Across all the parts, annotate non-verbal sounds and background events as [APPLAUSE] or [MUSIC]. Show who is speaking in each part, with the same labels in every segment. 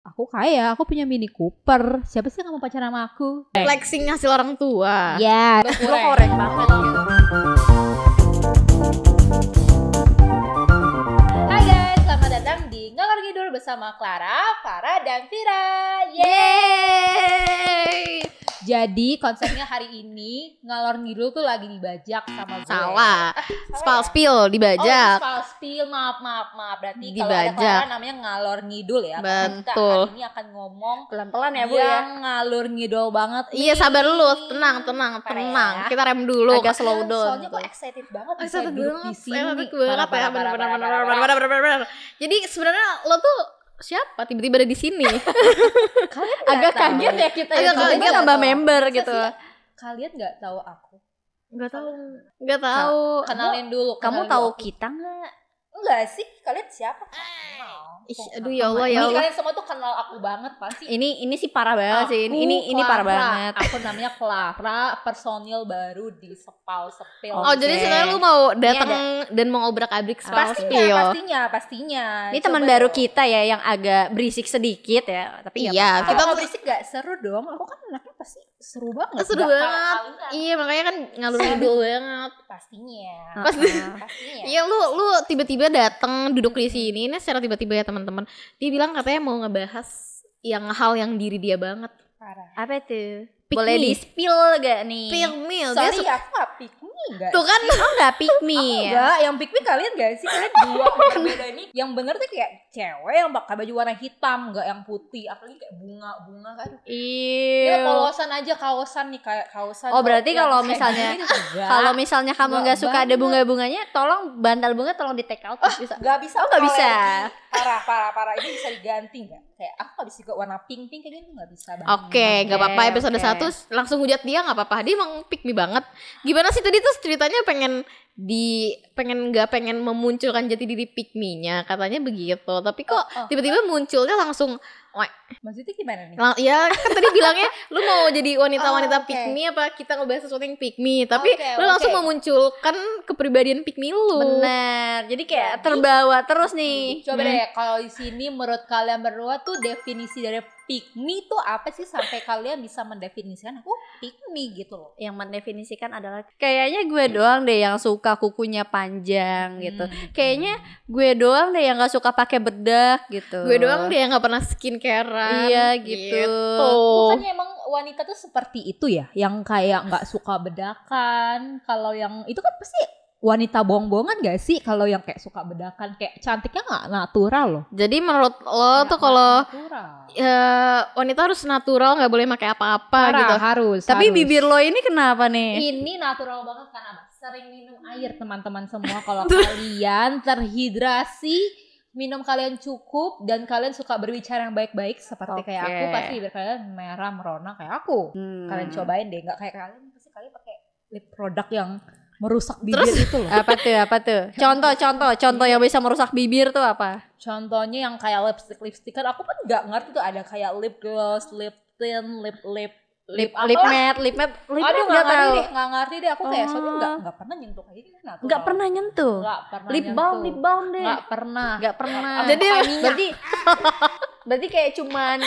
Speaker 1: aku kaya, aku punya Mini Cooper. Siapa sih yang mau pacaran sama aku? Flexing hasil orang tua. Ya, yeah. lo korek banget. Hai guys, selamat datang di Ngalor Ngidul bersama Clara, Farah, dan Vira. Yeay! Yeay! Jadi konsepnya hari ini ngalor ngidul tuh lagi dibajak sama gue. Salah. Spal spill dibajak. Oh, spal spill maaf maaf maaf. Berarti dibajak. kalau ada namanya ngalor ngidul ya. Betul. Kita hari ini akan ngomong pelan-pelan ya, Bu yang ya. ngalur ngidul banget. Iya, sabar lu. Tenang, tenang, tenang. Ya. Kita rem dulu, agak slow down. Soalnya kok excited banget excited duduk di sini. Excited banget ya, benar-benar. Jadi sebenarnya lo tuh siapa tiba-tiba ada di sini [LAUGHS] kalian agak tahu. kaget ya kita ya. agak kaget kaget tambah tahu. member Masa gitu sih, kalian nggak tahu aku nggak tahu nggak tahu kenalin dulu kenalin kamu tahu dulu aku. kita nggak Enggak sih, kalian siapa? Kenal. Ish, aduh ya Allah ya Allah. Ini kalian semua tuh kenal aku banget pasti. Ini ini sih parah banget sih. Ini ini, ini parah banget. Aku namanya Clara, personil baru di Sepal Sepil. Oh, okay. jadi sebenarnya lu mau iya, datang dan mau obrak-abrik Sepal pastinya, Sepil. Pastinya, pastinya. Ini teman baru kita ya yang agak berisik sedikit ya, tapi iya. Ya, kita mau berisik gak seru dong. Aku kan anaknya pasti seru banget. Seru Gak banget. iya, makanya kan ngalur ngidul banget. Pastinya. [LAUGHS] Pasti. Pastinya. Iya, lu lu tiba-tiba datang duduk di sini ini secara tiba-tiba ya teman-teman. Dia bilang katanya mau ngebahas yang hal yang diri dia banget. Parah. Apa itu? pick Boleh me. di spill gak nih? Pick me. Sorry, dia ya, aku gak pick me gak Tuh kan oh gak pick me. aku oh, enggak, yang pick me kalian gak sih? Kalian dua [LAUGHS] beda ini. Yang bener tuh kayak cewek yang pakai baju warna hitam, gak yang putih. Apalagi kayak bunga-bunga kan. Iya. polosan aja kaosan nih kayak kaosan. Oh, berarti kalau misalnya kalau misalnya kamu gak, gak suka ada bunga-bunganya, tolong bantal bunga tolong di take out oh, bisa. Gak bisa. Oh, gak bisa. Parah, parah, parah. Ini bisa diganti gak? Kayak aku gak bisa juga warna pink-pink kayak gitu gak bisa. Oke, okay, gak apa-apa episode okay. 1 Iya. terus langsung hujat dia nggak apa-apa dia emang pick me banget gimana sih tadi tuh ceritanya pengen di pengen nggak pengen memunculkan jati diri pick me nya katanya begitu tapi kok tiba-tiba oh, oh. Tiba -tiba munculnya langsung Wah. Maksudnya gimana nih? Lang ya kan tadi bilangnya lu mau jadi wanita-wanita oh, okay. pikmi apa kita ngebahas sesuatu yang pikmi, tapi okay, lu okay. langsung memunculkan kepribadian pikmi lu. Bener, Jadi kayak jadi, terbawa terus nih. Coba hmm. deh kalau di sini menurut kalian berdua tuh definisi dari pikmi tuh apa sih sampai kalian bisa mendefinisikan aku pikmi gitu loh. Yang mendefinisikan adalah kayaknya gue iya. doang deh yang suka kukunya panjang gitu. Hmm. Kayaknya gue doang deh yang gak suka pakai bedak gitu. Gue doang deh yang gak pernah skin skincare iya gitu. gitu bukannya emang wanita tuh seperti itu ya yang kayak nggak suka bedakan kalau yang itu kan pasti wanita bohong-bohongan gak sih kalau yang kayak suka bedakan kayak cantiknya nggak natural loh jadi menurut lo gak tuh kalau ya wanita harus natural nggak boleh pakai apa-apa gitu harus tapi harus. bibir lo ini kenapa nih ini natural banget karena sering minum air teman-teman semua [LAUGHS] kalau kalian terhidrasi minum kalian cukup dan kalian suka berbicara yang baik-baik seperti okay. kayak aku pasti bibir kalian merah merona kayak aku hmm. kalian cobain deh nggak kayak kalian pasti kalian pakai lip produk yang merusak bibir Terus, itu loh apa tuh apa tuh [LAUGHS] contoh contoh contoh yang bisa merusak bibir tuh apa contohnya yang kayak lipstick lipstick kan aku pun nggak ngerti tuh ada kayak lip gloss lip tint lip lip lip oh. lip mat lip mat lip mat nggak ngerti deh nggak ngerti deh aku kayak soalnya nggak oh. nggak pernah nyentuh kayak gini natural nggak pernah nyentuh nggak pernah lip balm lip balm deh nggak pernah nggak pernah jadi berarti [LAUGHS] berarti kayak cuman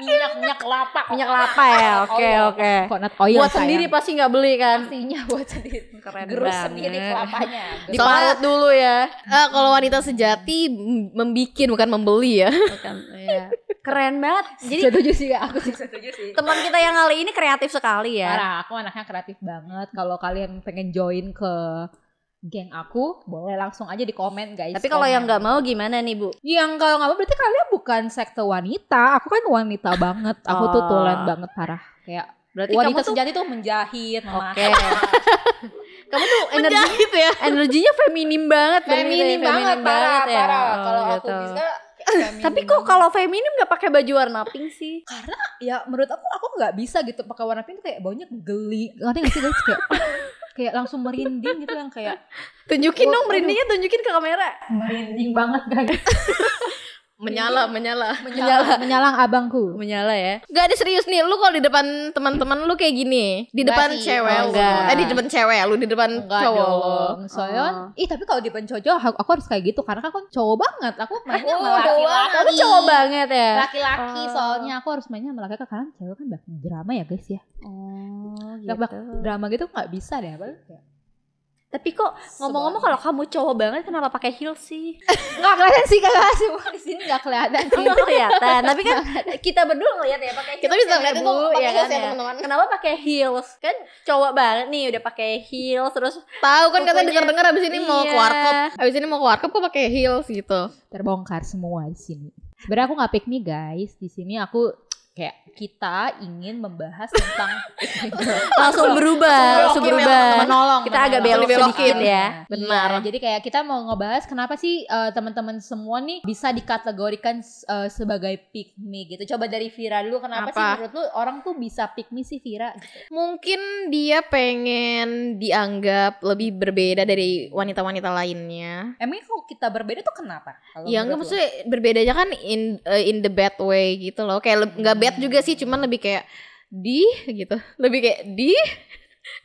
Speaker 1: minyak minyak kelapa minyak kelapa ya oke oke coconut oil buat sayang. sendiri pasti nggak beli kan pastinya buat sendiri keren Gerus banget sendiri kelapanya diparut dulu ya uh, kalau wanita sejati membikin bukan membeli ya bukan ya keren banget jadi setuju sih aku sih setuju sih teman kita yang kali ini kreatif sekali ya Parah, aku anaknya kreatif banget kalau kalian pengen join ke geng aku boleh langsung aja di komen guys tapi kalau yang nggak mau gimana nih bu ya, yang kalau nggak mau berarti kalian bukan sekte wanita aku kan wanita [LAUGHS] banget aku tuh tulen oh. banget parah kayak berarti wanita kamu sejati tuh, menjahit oke okay. [LAUGHS] kamu tuh energi ya energinya feminim banget feminim, feminim banget, feminim parah, banget parah ya. parah oh, kalau gitu. aku bisa Feminim [LAUGHS] tapi kok kalau feminim gak pakai baju warna pink sih karena ya menurut aku aku gak bisa gitu pakai warna pink kayak baunya geli ngerti gak sih guys kayak kayak langsung merinding gitu yang kayak tunjukin dong merindingnya tunjukin ke kamera merinding banget guys [LAUGHS] menyala menyala menyala menyalang abangku menyala ya gak ada serius nih lu kalau di depan teman-teman lu kayak gini di depan sih. cewek Oh, lu enggak. eh di depan cewek lu di depan Enggak cowok dong. Soalnya, kan, oh. ih tapi kalau di cowok aku, aku harus kayak gitu karena kan aku cowok banget. Aku mainnya sama laki-laki. aku cowok banget ya Laki-laki Oh. soalnya aku harus mainnya sama laki-laki karena cewek kan banyak drama ya guys ya. Oh, gitu. Drama gitu nggak bisa deh apa? Tapi kok ngomong-ngomong kalau kamu cowok banget kenapa pakai heels sih? nggak kelihatan sih kakak semua di sini nggak kelihatan oh, sih. Enggak kelihatan. Tapi kan kita berdua ngeliat ya pakai heels. Kita ya, bisa ngeliat tuh pakai ya heels ya, kan ya, teman-teman. Kenapa pakai heels? Kan cowok banget nih udah pakai heels terus tahu kan kata dengar-dengar abis ini mau ke iya. warkop. Abis ini mau ke warkop kok pakai heels gitu. Terbongkar semua di sini. Sebenarnya aku nggak pick me guys. Di sini aku kayak kita ingin membahas tentang [LAUGHS] langsung berubah, langsung berubah. Menolong, kita menolong. agak belok sedikit ya. Iya, Benar. jadi kayak kita mau ngebahas kenapa sih uh, teman-teman semua nih bisa dikategorikan eh, sebagai pikmi gitu. Coba dari Vira dulu kenapa sih menurut lu orang tuh bisa pikmi sih Vira? Mungkin dia pengen dianggap lebih berbeda dari wanita-wanita lainnya. Emangnya kalau kita berbeda tuh kenapa? Iya ya enggak maksudnya berbedanya kan in eh, in the bad way gitu loh. Kayak nggak hmm. bad juga sih cuman lebih kayak di gitu lebih kayak di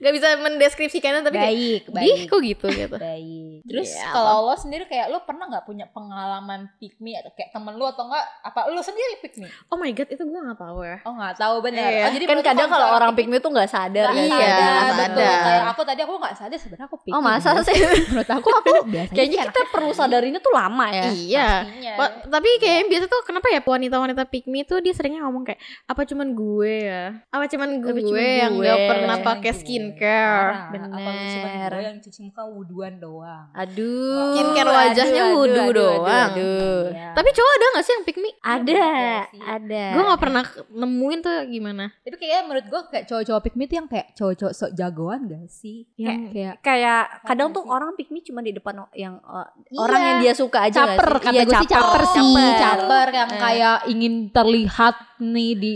Speaker 1: Gak bisa mendeskripsikannya tapi baik, kayak, baik. kok gitu gitu. [LAUGHS] baik.
Speaker 2: Terus yeah, kalau
Speaker 1: lo sendiri kayak lo pernah nggak punya pengalaman pikmi atau kayak temen lo atau enggak apa lo sendiri pikmi? Oh my god, itu gue nggak tahu ya. Oh nggak tahu benar. Yeah. Oh, jadi kan kadang kalau orang pikmi tuh nggak sadar. Gak iya, sadar, iya, betul. Kayak aku tadi aku nggak sadar sebenarnya aku pikmi. Oh masa [LAUGHS] sih? Menurut aku aku [LAUGHS] biasa. kayaknya kita perlu ini tuh lama ya. Iya. Pastinya. tapi kayak biasa tuh kenapa ya wanita-wanita pikmi tuh dia seringnya ngomong kayak apa cuman gue ya? Apa cuman gue, apa gue yang nggak ya? pernah pakai skincare. Nah, Bener. Apa yang cuci muka wuduan doang. Aduh. Skincare wajahnya aduh, wudu aduh, doang. Aduh. aduh. Ya. Tapi cowok ada gak sih yang pick me? Iya, ada, ya, ada. Gue gak pernah nemuin tuh gimana. itu kayaknya menurut gue kayak cowok-cowok pick me tuh yang kayak cowok-cowok sok jagoan gak sih? Yang kayak kayak kadang tuh orang pick me cuma di depan yang oh, iya. orang yang dia suka aja caper, gak sih? Kata iya, gue caper, sih caper, caper, caper yang eh. kayak ingin terlihat nih di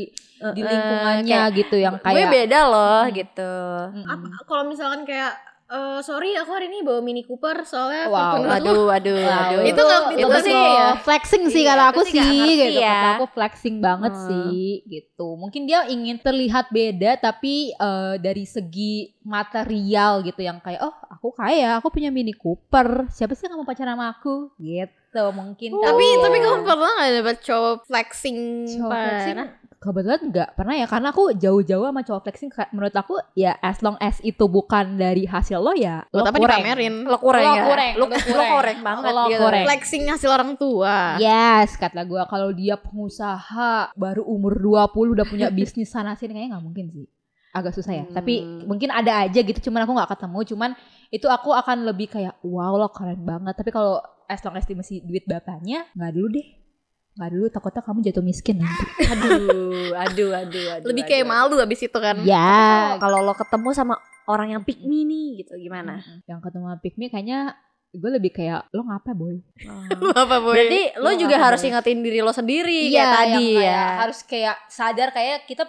Speaker 1: di lingkungannya kayak, gitu yang kayak gue beda loh hmm. gitu. Hmm. Kalau misalkan kayak uh, sorry aku hari ini bawa Mini Cooper soalnya wow, aduh, aduh, aduh, aduh. Itu nggak itu, itu sih ya. flexing sih iya, kalau aku sih, gitu. Ya. aku flexing banget hmm. sih gitu. Mungkin dia ingin terlihat beda tapi uh, dari segi material gitu yang kayak oh aku kaya, aku punya Mini Cooper. Siapa sih yang mau pacaran sama aku? Gitu mungkin. Uh, tapi ya. tapi kamu pernah gak dapat cowok flexing? Cowok flexing? kebetulan nggak pernah ya karena aku jauh-jauh sama cowok flexing menurut aku ya as long as itu bukan dari hasil lo ya lo tapi kureng dipamerin. lo kureng lo ya. kureng lo, kureng. lo kureng banget lo gitu. kureng. flexing hasil orang tua yes kata gue kalau dia pengusaha baru umur 20 udah punya [LAUGHS] bisnis sana sini kayaknya nggak mungkin sih agak susah ya hmm. tapi mungkin ada aja gitu cuman aku nggak ketemu cuman itu aku akan lebih kayak wow lo keren banget tapi kalau as long as masih duit bapaknya nggak dulu deh nggak dulu takutnya kamu jatuh miskin nanti. aduh, aduh, aduh, aduh. Lebih kayak aduh, malu abis itu kan. Ya. Kalau lo ketemu sama orang yang pick mini nih gitu gimana? Yang ketemu sama pick kayaknya gue lebih kayak lo ngapa boy? Oh. [LAUGHS] lo apa boy? Berarti lo, lo juga harus boy? ingetin diri lo sendiri iya, kayak tadi kayak, ya. Harus kayak sadar kayak kita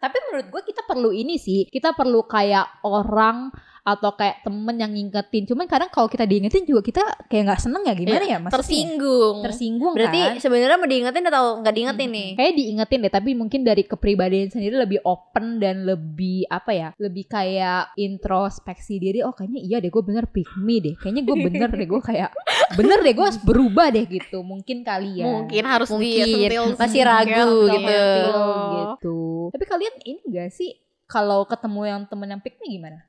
Speaker 1: tapi menurut gue kita perlu ini sih. Kita perlu kayak orang atau kayak temen yang ngingetin. Cuman kadang kalau kita diingetin juga kita kayak nggak seneng ya gimana ya? ya maksudnya? Tersinggung. Tersinggung Berarti kan? sebenarnya mau diingetin atau nggak diingetin hmm. nih? Kayak diingetin deh, tapi mungkin dari kepribadian sendiri lebih open dan lebih apa ya? Lebih kayak introspeksi diri. Oh kayaknya iya deh gue bener pick me deh. Kayaknya gue bener deh gue kayak [LAUGHS] bener deh gue harus berubah deh gitu. Mungkin kali ya. Mungkin harus mungkin masih ragu gitu. Gitu. Iya. Tapi kalian ini gak sih kalau ketemu yang temen yang piknik gimana?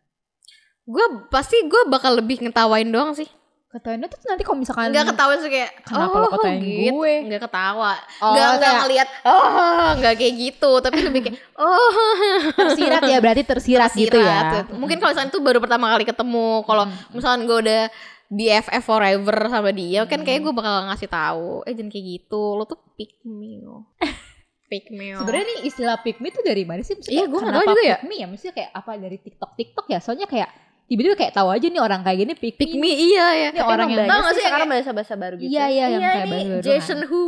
Speaker 1: gue pasti gue bakal lebih ngetawain doang sih ketawain tuh nanti kalau misalkan nggak ketawa sih kayak kenapa oh, lo ketawain gitu. gue nggak ketawa oh, nggak nggak ngeliat oh nggak kayak gitu tapi lebih kayak [LAUGHS] oh tersirat ya berarti tersirat, tersirat gitu ya tuh. Ya. mungkin kalau misalnya itu baru pertama kali ketemu kalau hmm. misalnya gue udah BFF forever sama dia hmm. kan kayak gue hmm. bakal ngasih tahu eh jangan kayak gitu lo tuh pick me [LAUGHS] pick me sebenarnya nih istilah pick me tuh dari mana sih maksudnya iya gue nggak tahu juga ya pick me ya maksudnya kayak apa dari TikTok TikTok ya soalnya kayak tiba-tiba kayak tahu aja nih orang kayak gini pick, pick me. me iya ya. Ini Tapi orang yang tahu gak sih sekarang bahasa-bahasa baru gitu. Iya iya, iya yang kayak iya, iya. baru. Jason kan. Hu.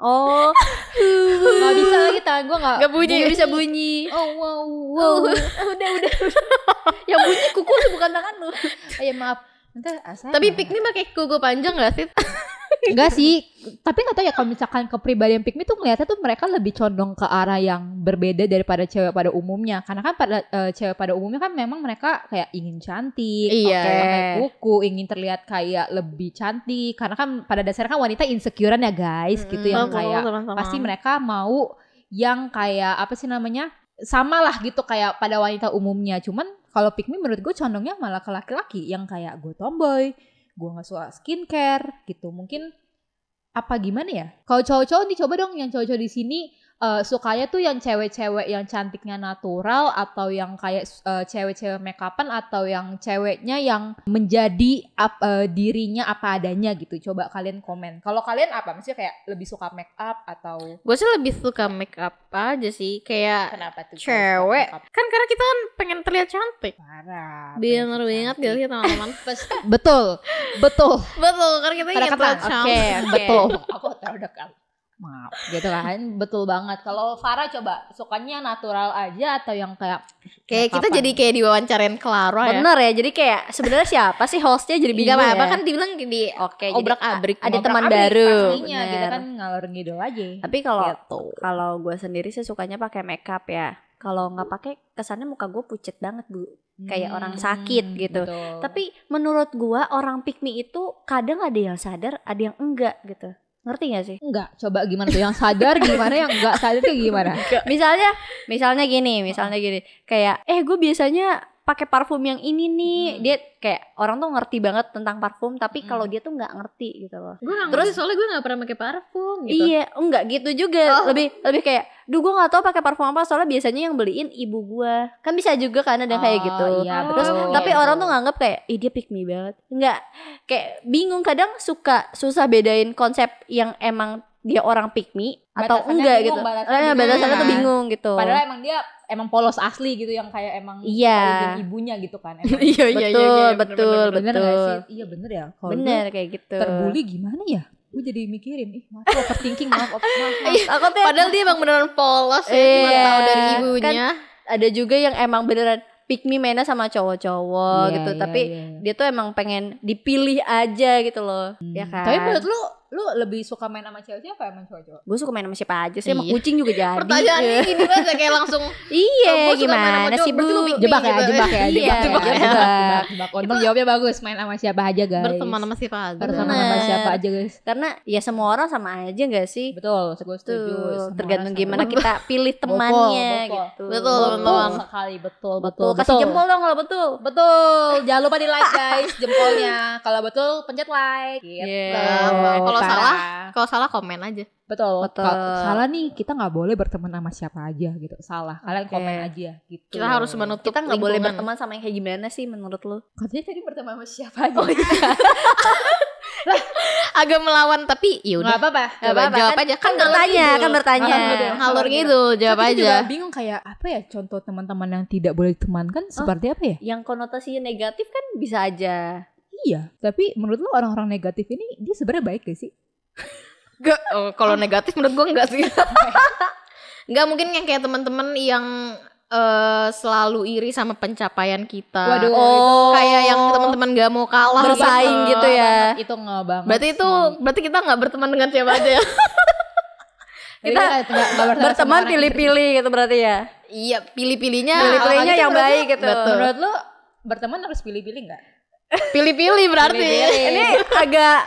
Speaker 1: Oh, nggak bisa lagi tangan gue nggak nggak bunyi, bunyi, bisa bunyi. Oh wow oh, wow, [LAUGHS] udah udah. yang bunyi kuku bukan tangan lu. Oh, ayo iya, maaf. Entah, Tapi piknik pakai kuku panjang gak sih? Enggak sih, tapi nggak tahu ya kalau misalkan kepribadian pikmi tuh ngeliatnya tuh mereka lebih condong ke arah yang berbeda daripada cewek pada umumnya. Karena kan pada uh, cewek pada umumnya kan memang mereka kayak ingin cantik, iya. pakai kuku, ingin terlihat kayak lebih cantik. Karena kan pada dasarnya kan wanita insecurean ya guys, gitu hmm, gitu yang kayak sama -sama. pasti mereka mau yang kayak apa sih namanya? sama lah gitu kayak pada wanita umumnya cuman kalau pikmi menurut gue condongnya malah ke laki-laki yang kayak gue tomboy gue nggak suka skincare gitu mungkin apa gimana ya kalau cowok-cowok nih coba dong yang cowok-cowok di sini uh, sukanya tuh yang cewek-cewek yang cantiknya natural atau yang kayak uh, cewek-cewek upan atau yang ceweknya yang menjadi up, uh, eh, dirinya apa adanya gitu. Coba kalian komen. Kalau kalian apa? Maksudnya kayak lebih suka make up atau Gue sih lebih suka make up aja sih. Kayak Kenapa tuh cewek. Kan karena kita kan pengen terlihat cantik. Parah. Bener ingat gitu sih teman-teman? [LAUGHS] betul. Betul. Betul. Karena kita ingin terlihat cantik. Oke, okay, betul. Aku terlalu dekat maaf gitu kan betul banget kalau Farah coba sukanya natural aja atau yang kayak kayak kita apa jadi kayak diwawancarain Clara ya? bener ya, ya jadi kayak sebenarnya siapa sih hostnya jadi bingung Gak apa-apa iya. ya? kan dibilang di oke okay, obrak abrik ada teman abrik, baru pastinya gitu bener. kita kan ngalor ngidol aja tapi kalau gitu. kalau gue sendiri sih sukanya pakai makeup ya kalau nggak pakai kesannya muka gue pucet banget bu kayak hmm, orang sakit gitu. Betul. Tapi menurut gua orang pikmi itu kadang ada yang sadar, ada yang enggak gitu. Ngerti gak sih? Enggak, coba gimana tuh yang sadar gimana yang enggak sadar tuh gimana? Misalnya misalnya gini, misalnya gini. Kayak eh gue biasanya pakai parfum yang ini nih hmm. dia kayak orang tuh ngerti banget tentang parfum tapi hmm. kalau dia tuh nggak ngerti gitu loh gue terus soalnya gue nggak pernah pakai parfum gitu iya enggak gitu juga oh. lebih lebih kayak duh gue nggak tahu pakai parfum apa soalnya biasanya yang beliin ibu gue kan bisa juga karena ada oh, kayak gitu iya, betul, terus iya, oh, tapi orang tuh nganggap kayak ih dia pick me banget nggak kayak bingung kadang suka susah bedain konsep yang emang dia orang pick me atau enggak bingung, gitu. Batasannya, eh, batasannya tuh bingung gitu. Padahal emang dia emang polos asli gitu yang kayak emang iya. ibunya gitu kan. [LAUGHS] Iya, iya, iya, betul, iya, iya, betul, betul. Iya bener ya. Kalo bener kayak gitu. Terbuli gimana ya? Gue jadi mikirin, ih maaf overthinking, maaf, maaf, maaf. Padahal dia emang beneran polos ya, iya, cuma tahu dari kan ibunya. Kan, ada juga yang emang beneran pick me mainnya sama cowok-cowok yeah, gitu yeah, tapi yeah. dia tuh emang pengen dipilih aja gitu loh hmm. ya kan tapi menurut lu lu lebih suka main sama cewek siapa ya sama cowok-cowok? Gue suka main sama siapa aja sih, sama iya. kucing juga jadi. pertanyaan gini banget [LAUGHS] kayak langsung. iya, oh, gimana sih Bu? Ya, gitu. ya, iya. Jebak ya, jebak ya, jebak, jebak, jebak, jebak. Untung jawabnya bagus, main sama siapa aja guys. Berteman sama siapa aja. Berteman sama siapa aja guys. Karena ya semua orang sama aja gak sih? Betul, gue setuju. Tergantung gimana kita pilih temannya gitu. Betul, betul, Sekali, betul, betul. Kasih jempol dong kalau betul. Betul, jangan lupa di like guys jempolnya. Kalau betul pencet like. Gitu. Iya kalau salah kalau salah komen aja betul betul kalo salah nih kita nggak boleh berteman sama siapa aja gitu salah kalian okay. komen aja gitu kita harus menutup kita nggak boleh berteman sama yang kayak gimana sih menurut lo katanya tadi berteman sama siapa aja oh, iya. [LAUGHS] agak melawan tapi ya udah apa-apa apa-apa jawab kan, aja kan, kan bertanya gitu. kan bertanya ngalur gitu. gitu jawab tapi aja juga bingung kayak apa ya contoh teman-teman yang tidak boleh teman kan oh, seperti apa ya yang konotasinya negatif kan bisa aja Iya, tapi menurut lo orang-orang negatif ini dia sebenarnya baik gak sih? Gak, oh, kalau negatif menurut gue enggak sih. enggak [LAUGHS] mungkin yang kayak teman-teman yang uh, selalu iri sama pencapaian kita. Waduh, oh, kayak yang teman-teman gak mau kalah bersaing gitu, gitu ya. itu nggak banget. Berarti itu hmm. berarti kita nggak berteman dengan siapa aja ya. [LAUGHS] kita iya, berteman pilih-pilih gitu berarti ya. Iya, pilih-pilihnya pilih-pilihnya yang baik gitu. Betul. Menurut lu berteman harus pilih-pilih nggak? Pilih-pilih berarti. Pilih -pilih. Ini agak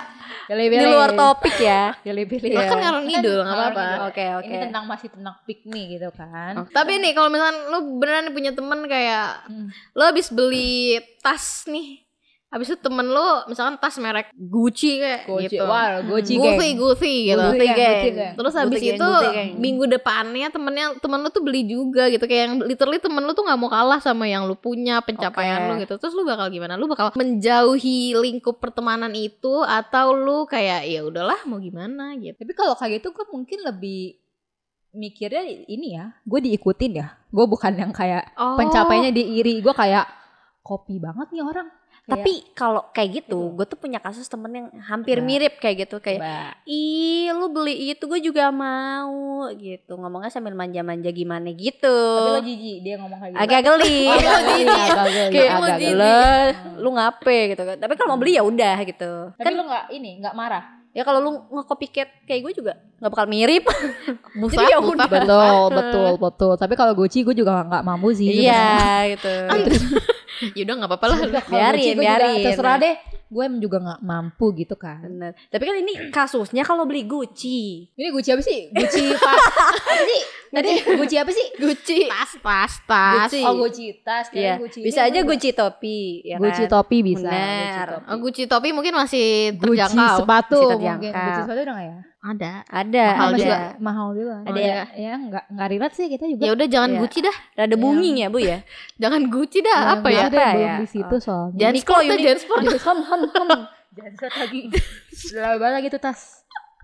Speaker 1: Pilih-pilih. Di luar topik ya. Pilih-pilih. Ya. Kan ngalor kan ngidul enggak apa-apa. Oke, oke. Okay. Ini tentang masih tentang piknik gitu kan. Okay. Oh. Tapi nih kalau misalnya lu beneran punya temen kayak hmm. lu habis beli tas nih Habis itu temen lo misalkan tas merek Gucci kayak Gucci. gitu. Wow, Gucci Gucci, Gucci gitu. Gucci, Gucci, Terus habis Gucci, itu Gucci, minggu depannya temennya temen lo tuh beli juga gitu kayak yang literally temen lo tuh nggak mau kalah sama yang lo punya pencapaian okay. lo gitu. Terus lo bakal gimana? Lo bakal menjauhi lingkup pertemanan itu atau lo kayak ya udahlah mau gimana gitu. Tapi kalau kayak gitu gue mungkin lebih mikirnya ini ya, gue diikutin ya. Gue bukan yang kayak oh. pencapaiannya diiri, gue kayak kopi banget nih orang tapi kalau kayak gitu, gue tuh punya kasus temen yang hampir nah. mirip kayak gitu kayak, ih lu beli itu gue juga mau gitu. Ngomongnya sambil manja-manja gimana gitu. Tapi lo jijik dia ngomong kayak gitu. Agak geli. [LAUGHS] Oh, agak geli. Iya, agak geli. Hmm. Lu ngape gitu kan. Tapi kalau mau beli ya udah gitu. Tapi kan, lu nggak ini nggak marah ya kalau lu ngecopycat kayak gue juga nggak bakal mirip [LAUGHS] busa, jadi ya udah betul betul betul tapi kalau Gucci gue juga nggak mampu sih iya gitu, gitu. [LAUGHS] Yaudah nggak apa-apa lah. biarin, biarin. juga, Terserah deh. Gue juga nggak mampu gitu kan. Bener. Tapi kan ini kasusnya kalau beli Gucci. Ini Gucci apa sih? Gucci pas. [LAUGHS] apa sih? Tadi Gucci apa sih? Gucci. Pas, pas, pas Gucci. Oh Gucci tas. yeah. Gucci bisa aja Gucci topi. Ya Gucci kan? topi bisa. Bener. Gucci topi. Oh, Gucci topi mungkin masih terjangkau. Gucci sepatu. Masih terjangkau. Mungkin. Gucci sepatu udah nggak ya? Ada. Ada. Mahal ada. juga. Mahal juga. Ada oh, ya. Ya nggak nggak relate sih kita juga. Ya udah jangan ya. Gucci dah. Rada ya. bunging ya, Bu ya. [LAUGHS] jangan Gucci dah jangan iya, apa ya? Apa ya? Di situ oh. soalnya. Jangan itu jangan ham, ham. ham hem. Jangan sport lagi. lebar lagi tuh tas.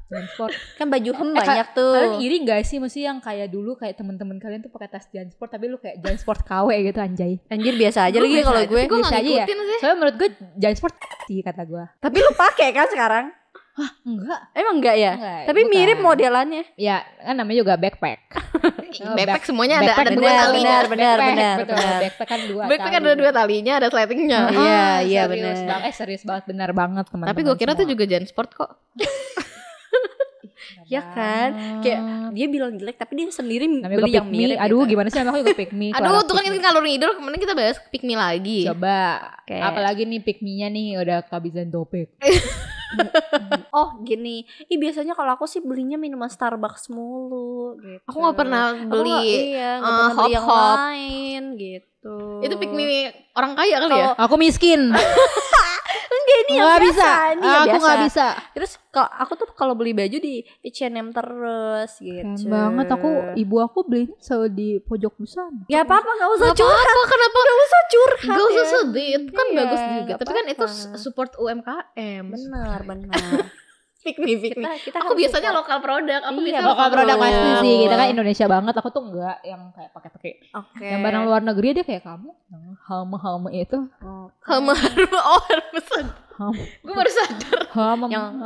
Speaker 1: Jansport kan baju hem eh, banyak tuh kalian iri gak sih mesti yang kayak dulu kayak temen-temen kalian tuh pakai tas Jansport tapi lu kayak Jansport KW gitu anjay anjir biasa aja lagi kalau gue biasa, biasa aja ya sih. soalnya menurut gue Jansport sih kata gue tapi lu pakai kan sekarang Wah enggak. Emang enggak ya? Enggak, Tapi bukan. mirip modelannya. Ya, kan namanya juga backpack. [LAUGHS] oh, backpack semuanya backpack ada, ada dua talinya. Benar, benar, benar, Backpack kan dua. Backpack kan tali. ada dua talinya, ada slatingnya. Oh, iya, oh, iya benar. Eh serius banget, benar banget teman-teman. Tapi gue kira semua. tuh juga sport kok. [LAUGHS] ya kan kayak dia bilang jelek tapi dia sendiri Namanya beli yang mirip aduh gitu. gimana sih aku juga pick me aduh tuh kan kita kalau ngidul kemarin kita bahas pick me lagi coba okay. apalagi nih pick me nya nih udah kehabisan topik [LAUGHS] oh gini Ih biasanya kalau aku sih belinya minuman Starbucks mulu gitu. Aku gak iya, eh, pernah beli oh, gak, uh, gak pernah hop, hop. gitu Itu pikmi orang kaya kali kalo, ya? Aku miskin [LAUGHS] ini yang gak biasa. bisa. Ini yang ah, aku nggak bisa. Terus kalau aku tuh kalau beli baju di H&M terus gitu. Keren banget aku ibu aku beli selalu di pojok busan. Ya apa apa nggak usah curhat. Apa, kenapa nggak usah curhat? Gak usah ya. sedih. Itu kan iya, bagus juga. Tapi apa -apa. kan itu support UMKM. Benar benar. [LAUGHS] Kita, kita aku biasanya lokal produk, aku iya, lokal produk pasti sih. Kita kan iya. Indonesia banget, aku tuh enggak yang kayak pakai-pakai. Okay. Yang barang luar negeri dia kayak kamu, yang hama itu. Oh, hama oh oh halme Gue baru sadar. hama yang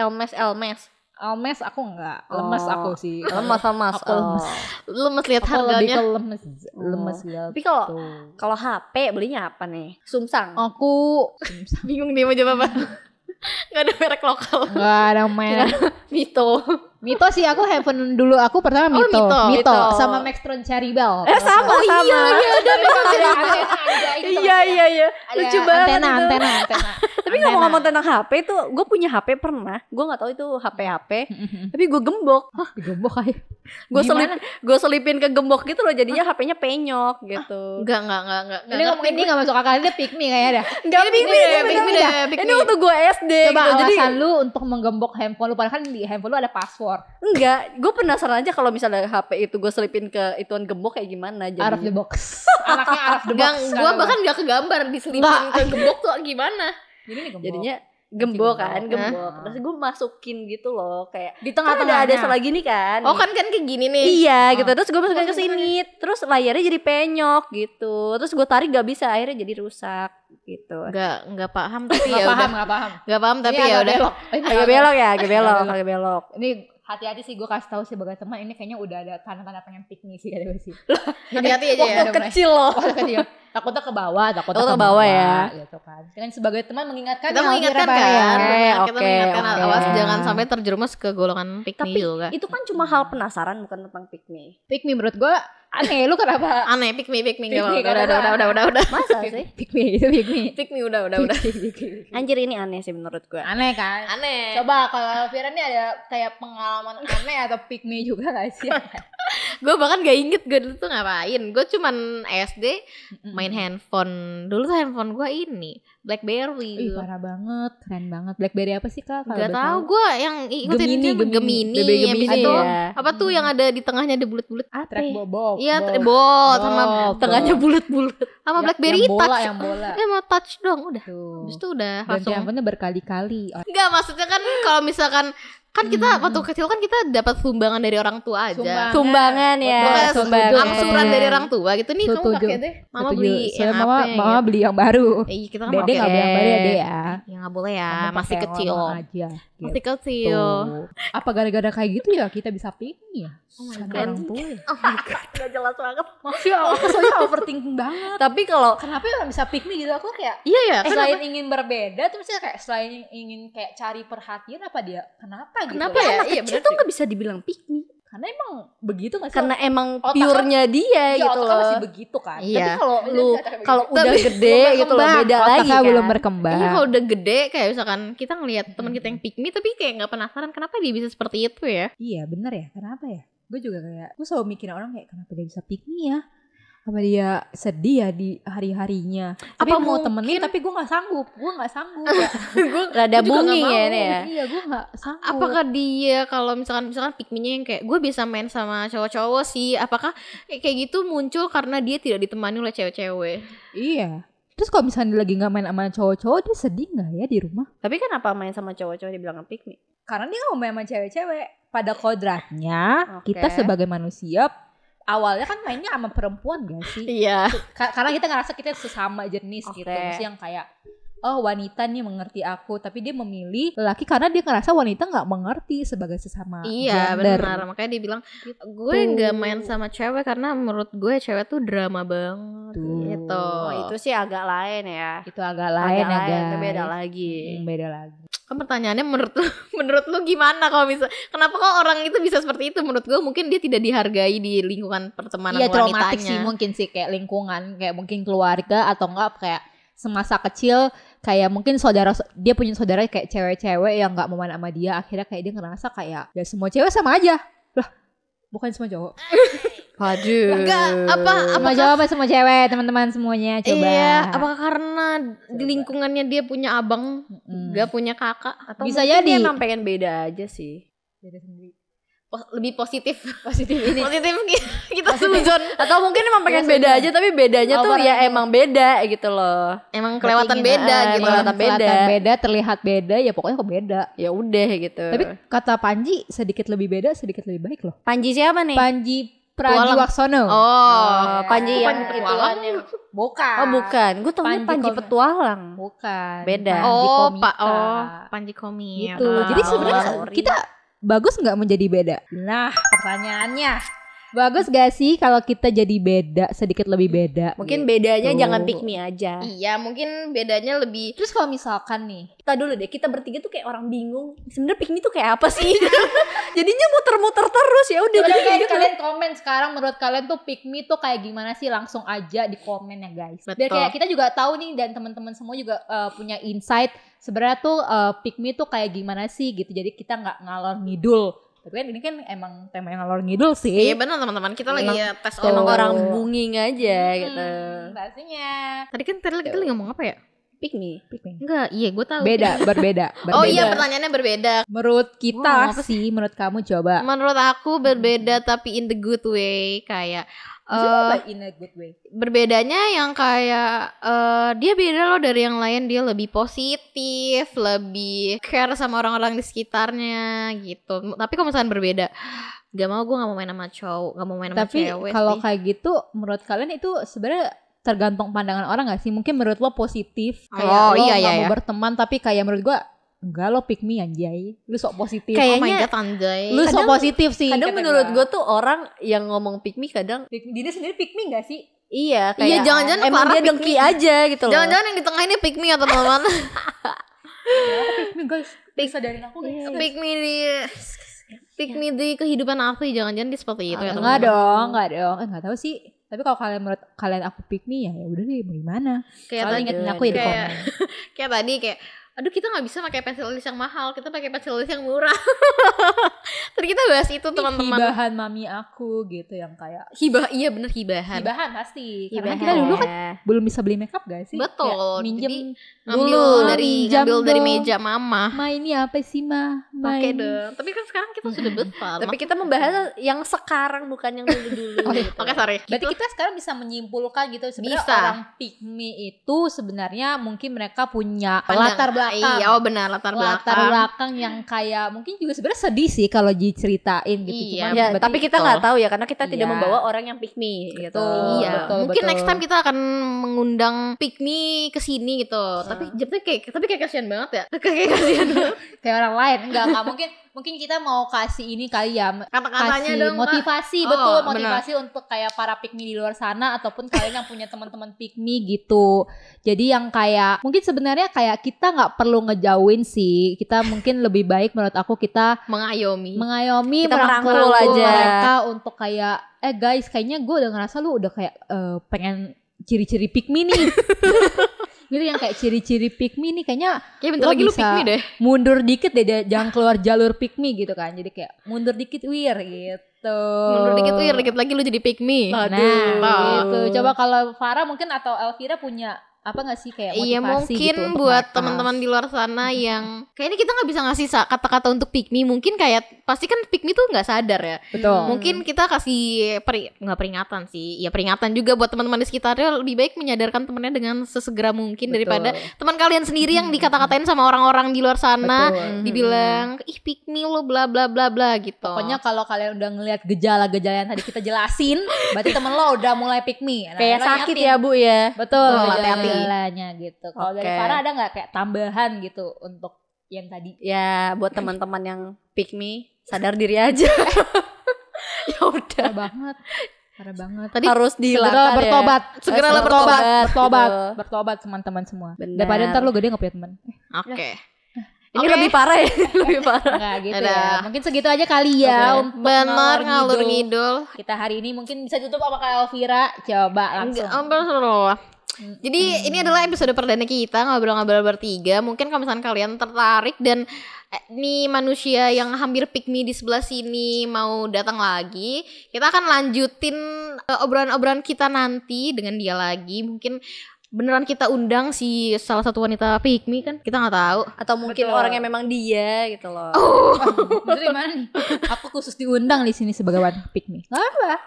Speaker 1: Elmes Elmes. Elmes aku enggak, lemes oh, aku sih. Lemes lemes. Aku lemes. Oh. Lemes lihat aku harganya. Aku lemes, oh. lemes lihat. Tapi kalau kalau HP belinya apa nih? Sumsang. Aku Sumsang. [LAUGHS] bingung nih mau jawab apa. [LAUGHS] Gak ada merek lokal. Gak ada merek. Mito. Mito sih aku heaven dulu aku pertama Mito. Oh, Mito. Mito. Mito. sama Maxtron Charibel. Eh sama oh, sama. Iya, iya Iya [LAUGHS] iya iya. iya. Lucu banget. Antena, antena antena antena tapi ngomong-ngomong tentang HP itu, gue punya HP pernah gue nggak tahu itu HP HP tapi gue gembok gembok aja gue selip gue selipin ke gembok gitu loh jadinya HP-nya penyok ah, gitu enggak enggak enggak gak, ini nggak ini nggak masuk akal dia pikmi kayaknya dah nggak pikmi pikmi ini waktu gue SD coba gitu, alasan jadi, lu untuk menggembok handphone lu padahal kan di handphone lu ada password enggak gue penasaran aja kalau misalnya HP itu gue selipin ke ituan gembok kayak gimana jadi out of the box anaknya out of the box gue kan bahkan nggak kegambar diselipin ke gembok tuh gimana jadi gembok. Jadinya gembok kan, gembok. Terus gue masukin gitu loh, kayak di tengah-tengah ada salah gini kan. Oh, kan kan kayak gini nih. Iya, oh. gitu. Terus gue masukin ke sini. Terus layarnya jadi penyok gitu. Terus gue tarik gak bisa, akhirnya jadi rusak gitu. Gak nggak paham tapi ya. Gak paham, gak paham. Gak paham tapi ya udah. Agak belok ya, agak belok, agak belok. Ini hati-hati sih gue kasih tahu sebagai teman ini kayaknya udah ada tanda-tanda pengen piknik sih kata gue sih [LAUGHS] hati-hati aja waktu ya, kecil loh waktu kecil [LAUGHS] takutnya ke bawah takutnya oh, ke bawah ya gitu kan dengan sebagai teman mengingatkan kita ya, mengingatkan kan ya. kita mengingatkan awas jangan sampai terjerumus ke golongan piknik juga itu kan cuma hal penasaran bukan tentang piknik piknik menurut gue aneh lu kenapa aneh pick me pick me pick me, udah, udah, udah udah udah udah masa sih [LAUGHS] pick me itu pick me pick me udah udah udah anjir ini aneh sih menurut gua aneh kan aneh coba kalau Vira [LAUGHS] ini ada kayak pengalaman aneh atau pick me juga gak sih [LAUGHS] gue bahkan gak inget gue dulu tuh ngapain gue cuman SD main handphone dulu tuh handphone gue ini BlackBerry. Ih, parah banget, keren banget. BlackBerry apa sih kak? Gak tau, gue yang ikutin Gemini, dia Gemini, Gemini, Gemini Gemini itu ya. apa tuh yang ada di tengahnya ada bulat-bulat? Ah, Track ya? bobok. Iya, bobok sama tengahnya bulat-bulat. Sama ya, BlackBerry yang bola, touch. Yang bola. Ya, touch dong, udah. Tuh. udah Dan langsung. Dan berkali-kali. Enggak, maksudnya kan kalau misalkan kan kita hmm. waktu kecil kan kita dapat sumbangan dari orang tua aja sumbangan, sumbangan ya Bukan, angsuran dari orang tua gitu nih kamu pakai deh mama beli beli yang mama, apa ya? mama gitu. beli yang baru eh, kita kan dede nggak beli yang baru ya deh ya ya nggak boleh ya masih kecil aja. Gitu. Masih kecil. Apa gara-gara kayak gitu ya kita bisa piknik ya? Oh ya? Oh my god. Orang tua. Oh my god. Gak jelas banget. Masya aku soalnya overthinking banget. Tapi kalau kenapa ya bisa pick gitu aku kayak Iya ya. Eh, Selain ingin berbeda terus misalnya kayak selain ingin kayak cari perhatian apa dia? Kenapa gitu? Kenapa ya? Anak iya, kecil tuh gak bisa dibilang pick karena emang begitu gak sih karena emang purenya iya, dia ya, gitu loh masih begitu kan iya. tapi kalau lu kalau udah gede gitu loh beda lagi kan belum berkembang iya, kalau udah gede kayak misalkan kita ngelihat hmm. teman kita yang pikmi tapi kayak nggak penasaran kenapa dia bisa seperti itu ya iya bener ya kenapa ya gue juga kayak gue selalu mikirin orang kayak kenapa dia bisa pikmi ya apa dia sedih ya di hari harinya apa tapi mau temenin tapi gue nggak sanggup gue nggak sanggup [LAUGHS] gue rada bungi ya ini ya iya gue nggak sanggup apakah dia kalau misalkan misalkan pikminnya yang kayak gue bisa main sama cowok-cowok sih apakah kayak gitu muncul karena dia tidak ditemani oleh cewek-cewek iya terus kalau misalnya lagi nggak main sama cowok-cowok dia sedih nggak ya di rumah tapi kan apa main sama cowok-cowok dia bilang piknik karena dia nggak mau main sama cewek-cewek pada kodratnya okay. kita sebagai manusia awalnya kan mainnya sama perempuan gak sih? Iya. karena kita ngerasa kita sesama jenis okay. gitu. Maksudnya yang kayak oh wanita nih mengerti aku tapi dia memilih laki karena dia ngerasa wanita nggak mengerti sebagai sesama iya gender. benar makanya dia bilang gitu. gue nggak main sama cewek karena menurut gue cewek tuh drama banget tuh. gitu oh, itu sih agak lain ya itu agak lain agak, agak. Ya, lain, itu beda lagi hmm, beda lagi kan pertanyaannya menurut lu, [LAUGHS] menurut lu gimana kalau bisa kenapa kok orang itu bisa seperti itu menurut gue mungkin dia tidak dihargai di lingkungan pertemanan ya, wanitanya sih mungkin sih kayak lingkungan kayak mungkin keluarga atau enggak kayak semasa kecil kayak mungkin saudara dia punya saudara kayak cewek-cewek yang nggak mau main sama dia akhirnya kayak dia ngerasa kayak ya semua cewek sama aja lah bukan semua cowok [LAUGHS] Waduh. Enggak, apa apa jawab semua cewek, teman-teman semuanya coba. Iya, apakah karena di lingkungannya dia punya abang, hmm. gak punya kakak atau bisa jadi dia emang pengen beda aja sih. Beda sendiri. Po lebih positif positif ini [LAUGHS] positif kita suzon atau mungkin emang pengen iya, beda aja tapi bedanya oh, tuh ya emang beda gitu loh emang kelewatan beda gitu kelewatan beda beda terlihat beda ya pokoknya kok beda ya udah gitu tapi kata Panji sedikit lebih beda sedikit lebih baik loh Panji siapa nih Panji Praji Waksono. Oh, oh Panji yang Panji itu Bukan. Oh, bukan. Gue tahu Panji, Panji Petualang. Bukan. Beda. Oh, Pak. Oh, Panji Komi. Itu, Oh, Jadi sebenarnya oh, kita bagus nggak menjadi beda? Nah, pertanyaannya Bagus gak sih kalau kita jadi beda, sedikit lebih beda? Mungkin gitu. bedanya jangan pick me aja. Iya, mungkin bedanya lebih. Terus kalau misalkan nih, kita dulu deh, kita bertiga tuh kayak orang bingung. Sebenarnya pick me tuh kayak apa sih? [LAUGHS] Jadinya muter-muter terus ya udah. Udah gitu. kalian komen sekarang menurut kalian tuh pick me tuh kayak gimana sih? Langsung aja di komen ya guys. Betul. Biar kayak kita juga tahu nih dan teman-teman semua juga uh, punya insight sebenarnya tuh uh, pick me tuh kayak gimana sih gitu. Jadi kita nggak ngalor ngidul tapi kan ini kan emang tema yang ngalor ngidul sih. Iya benar teman-teman, kita emang, lagi ya tes emang orang bunging aja gitu. hmm, gitu. Pastinya. Tadi kan tadi kita lagi ngomong apa ya? Pick me. Pick me. Enggak, iya gue tahu. Beda, berbeda, [LAUGHS] berbeda. Oh iya, pertanyaannya berbeda. Menurut kita apa sih, menurut kamu coba. Menurut aku berbeda tapi in the good way kayak Uh, in the good way. Berbedanya yang kayak uh, dia beda loh dari yang lain, dia lebih positif, lebih care sama orang-orang di sekitarnya gitu. Tapi kalau misalnya berbeda, gak mau gue gak mau main sama cowok, gak mau main sama cewek. Tapi kalau kayak gitu, menurut kalian itu sebenarnya tergantung pandangan orang gak sih? Mungkin menurut lo positif oh, kayak oh, lo iya, iya, mau iya. berteman tapi kayak menurut gue enggak lo pick me anjay lu sok positif kayaknya oh my god anjay lu sok positif sih kadang menurut gue tuh orang yang ngomong pick me kadang dia sendiri pick me gak sih iya kayak iya jangan-jangan emang dia dengki aja gitu loh jangan-jangan yang di tengah ini pick me ya teman-teman [LAUGHS] pick me guys pick dari aku guys iya. pick me di pick me di kehidupan aku jangan-jangan di seperti itu ya teman-teman enggak dong enggak dong enggak eh, tahu sih tapi kalau kalian menurut kalian aku pick me ya, ya udah deh bagaimana kalau ingetin aku ya kayak, di komen [LAUGHS] kayak tadi kayak aduh kita nggak bisa pakai pensil list yang mahal kita pakai pensil list yang murah terus [LAUGHS] kita bahas itu teman-teman hibahan mami aku gitu yang kayak hibah iya bener hibahan hibahan pasti hibahan. karena kita dulu kan iya. belum bisa beli makeup guys sih betul ya, minjem Jadi,
Speaker 2: ngambil dulu dari ngambil dong. dari meja
Speaker 1: mama ma ini apa sih ma pakai dong tapi kan sekarang kita sudah betul tapi kita kan. membahas yang sekarang bukan yang dulu dulu oh, gitu. oke okay, sorry berarti gitu. kita sekarang bisa menyimpulkan gitu sebenarnya orang pikmi itu sebenarnya mungkin mereka punya Pandang. latar belakang. Iya, oh benar latar belakang. Latar belakang yang kayak mungkin juga sebenarnya sedih sih kalau diceritain gitu. Iya, ya, tapi kita gitu nggak tahu ya karena kita iya. tidak membawa orang yang piknik gitu. iya, betul, mungkin betul. next time kita akan mengundang piknik kesini ke sini gitu. Hmm. Tapi jadinya kayak tapi kayak kasihan banget ya. [LAUGHS] Kayak kasihan [LAUGHS] kayak orang lain. Enggak, enggak mungkin mungkin kita mau kasih ini kali ya kata-katanya dong motivasi oh, betul motivasi bener. untuk kayak para pikmi di luar sana ataupun kalian yang punya teman-teman pikmi gitu jadi yang kayak mungkin sebenarnya kayak kita nggak perlu ngejauhin sih kita mungkin lebih baik menurut aku kita mengayomi mengayomi kita merangkul, merangkul aja mereka untuk kayak eh guys kayaknya gue udah ngerasa lu udah kayak uh, pengen ciri-ciri pikmi nih [LAUGHS] gitu yang kayak ciri-ciri pikmi nih kayaknya kayak bentar lagi lu pikmi deh mundur dikit deh jangan keluar jalur pikmi gitu kan jadi kayak mundur dikit wir gitu Mundur dikit wir, dikit lagi lu jadi pikmi nah, Nah, gitu. Coba kalau Farah mungkin atau Elvira punya apa gak sih kayak iya, motivasi iya mungkin gitu buat teman-teman di luar sana hmm. yang kayaknya kita nggak bisa ngasih kata-kata untuk pikmi mungkin kayak pasti kan pikmi tuh nggak sadar ya betul mungkin kita kasih peri nggak peringatan sih ya peringatan juga buat teman-teman di sekitarnya lebih baik menyadarkan temennya dengan sesegera mungkin betul. daripada teman kalian sendiri yang dikata-katain sama orang-orang di luar sana betul. dibilang ih pikmi lo bla bla bla bla gitu pokoknya kalau kalian udah ngelihat gejala-gejala yang tadi kita jelasin berarti temen lo udah mulai pikmi nah, kayak sakit ya bu ya betul hati-hati gejalanya iya. gitu. Kalau okay. dari Farah ada nggak kayak tambahan gitu untuk yang tadi? Ya buat teman-teman yang pick me sadar diri aja. [LAUGHS] [LAUGHS] ya udah. Parah banget. Parah banget. Tadi harus dilakukan ya. bertobat. Ya. Segera bertobat. Bertobat. Bertobat, gitu. bertobat teman-teman semua. Bener. Daripada ntar lu gede nggak punya teman. Eh, Oke. Okay. Ini okay. lebih parah ya, [LAUGHS] lebih parah. Enggak gitu Ada. ya. Mungkin segitu aja kali ya okay. untuk Benar ngalur ngidul. Kita hari ini mungkin bisa tutup sama Kak Elvira. Coba langsung. seru. Jadi hmm. ini adalah episode perdana kita ngobrol-ngobrol bertiga. Mungkin kalau misalnya kalian tertarik dan eh, ini manusia yang hampir pikmi di sebelah sini mau datang lagi, kita akan lanjutin eh, obrolan-obrolan kita nanti dengan dia lagi. Mungkin beneran kita undang si salah satu wanita pikmi kan kita nggak tahu atau mungkin Betul. yang memang dia gitu loh oh. [LAUGHS] mana gimana nih aku khusus diundang di sini sebagai wanita pikmi apa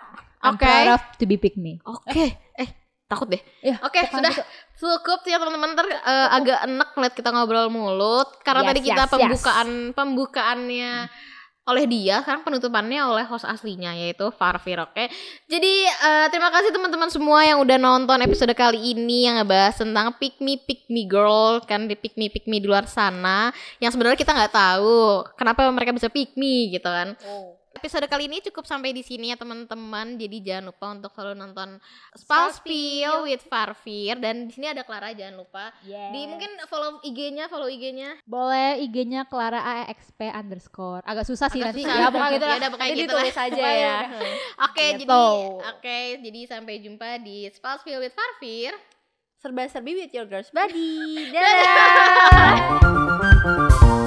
Speaker 1: oke okay. to be pikmi oke okay. eh takut deh. Ya, Oke, okay, sudah gitu. cukup ya teman-teman. Ter uh, eh, agak enak ngeliat kita ngobrol mulut karena yes, tadi kita yes, pembukaan yes. pembukaannya hmm. oleh dia, sekarang penutupannya oleh host aslinya yaitu Farfir. Oke. Okay? Jadi uh, terima kasih teman-teman semua yang udah nonton episode kali ini yang ngebahas tentang pick me pick me girl kan di pick me pick me di luar sana yang sebenarnya kita nggak tahu kenapa mereka bisa pick me gitu kan. Oh episode kali ini cukup sampai di sini ya teman-teman. Jadi jangan lupa untuk selalu nonton Spouse with Farfir dan di sini ada Clara jangan lupa. Yes. Di mungkin follow IG-nya, follow IG-nya. Boleh IG-nya Clara AXP e underscore. Agak susah sih Agak nanti. Susah. Ya bukan gitu lah. Ya udah bukan gitu ditulis lah. aja ya. [LAUGHS] oke, okay, jadi gitu. oke, okay, jadi sampai jumpa di Spouse with Farfir. Serba-serbi with your girl's buddy. [LAUGHS] Dadah.